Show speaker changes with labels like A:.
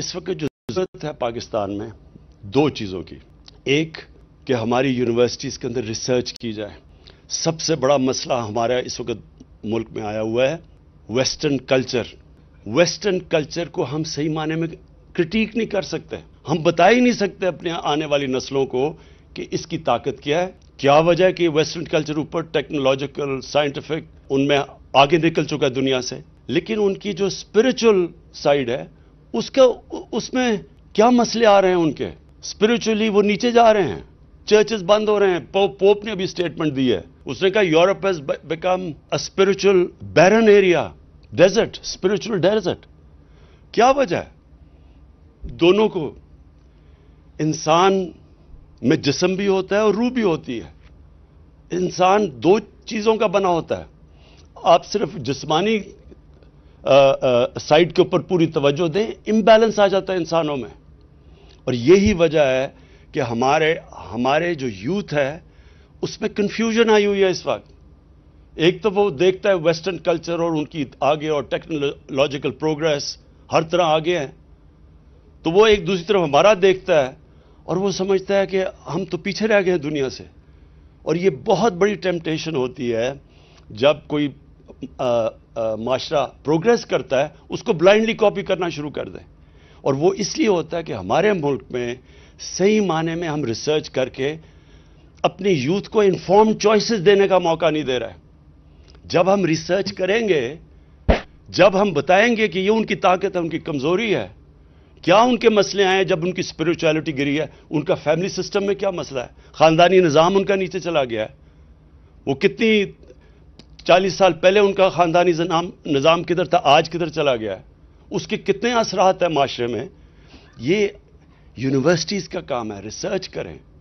A: इस वक्त जो जरूरत है पाकिस्तान में दो चीज़ों की एक कि हमारी यूनिवर्सिटीज़ के अंदर रिसर्च की जाए सबसे बड़ा मसला हमारा इस वक्त मुल्क में आया हुआ है वेस्टर्न कल्चर वेस्टर्न कल्चर को हम सही माने में क्रिटिक नहीं कर सकते हम बता ही नहीं सकते अपने आने वाली नस्लों को कि इसकी ताकत क्या है क्या वजह है कि वेस्टर्न कल्चर ऊपर टेक्नोलॉजिकल साइंटिफिक उनमें आगे निकल चुका है दुनिया से लेकिन उनकी जो स्पिरिचुअल साइड है उसके उसमें क्या मसले आ रहे हैं उनके स्पिरिचुअली वो नीचे जा रहे हैं चर्चेस बंद हो रहे हैं पो, पोप ने अभी स्टेटमेंट दी है उसने कहा Europe has become a spiritual barren area desert spiritual desert क्या वजह है दोनों को इंसान में जिसम भी होता है और रूह भी होती है इंसान दो चीज़ों का बना होता है आप सिर्फ जिस्मानी साइड के ऊपर पूरी तवज्जो दें इम्बैलेंस आ जाता है इंसानों में और यही वजह है कि हमारे हमारे जो यूथ है उसमें कन्फ्यूजन आई हुई है इस वक्त एक तो वो देखता है वेस्टर्न कल्चर और उनकी आगे और टेक्नोलॉजिकल प्रोग्रेस हर तरह आगे हैं तो वो एक दूसरी तरफ हमारा देखता है और वो समझता है कि हम तो पीछे रह गए हैं दुनिया से और ये बहुत बड़ी टेम्पटेशन होती है जब कोई माशरा प्रोग्रेस करता है उसको ब्लाइंडली कॉपी करना शुरू कर दें और वो इसलिए होता है कि हमारे मुल्क में सही माने में हम रिसर्च करके अपने यूथ को इन्फॉर्म चॉइसेस देने का मौका नहीं दे रहा है जब हम रिसर्च करेंगे जब हम बताएंगे कि ये उनकी ताकत है उनकी कमजोरी है क्या उनके मसले आए जब उनकी स्पिरिचुअलिटी गिरी है उनका फैमिली सिस्टम में क्या मसला है खानदानी निज़ाम उनका नीचे चला गया है वो कितनी चालीस साल पहले उनका ख़ानदानी नाम निज़ाम किधर था आज किधर चला गया है उसके कितने असरात हैं माशरे में ये यूनिवर्सिटीज़ का काम है रिसर्च करें